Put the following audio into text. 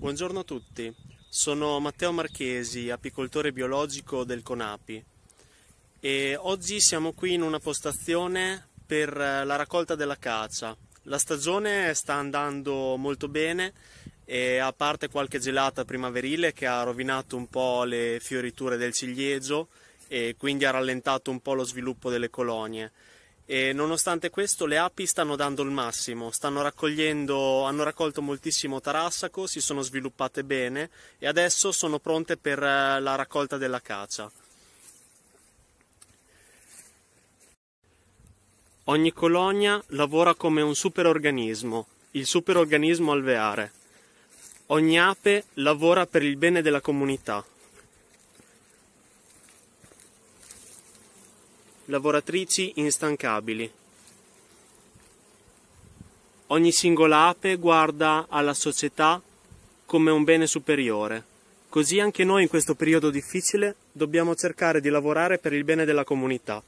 Buongiorno a tutti, sono Matteo Marchesi, apicoltore biologico del CONAPI e oggi siamo qui in una postazione per eh, la raccolta della caccia. La stagione sta andando molto bene e a parte qualche gelata primaverile che ha rovinato un po' le fioriture del ciliegio e quindi ha rallentato un po' lo sviluppo delle colonie. E nonostante questo le api stanno dando il massimo, stanno hanno raccolto moltissimo tarassaco, si sono sviluppate bene e adesso sono pronte per eh, la raccolta della caccia. Ogni colonia lavora come un superorganismo, il superorganismo alveare. Ogni ape lavora per il bene della comunità. lavoratrici instancabili. Ogni singola ape guarda alla società come un bene superiore. Così anche noi in questo periodo difficile dobbiamo cercare di lavorare per il bene della comunità.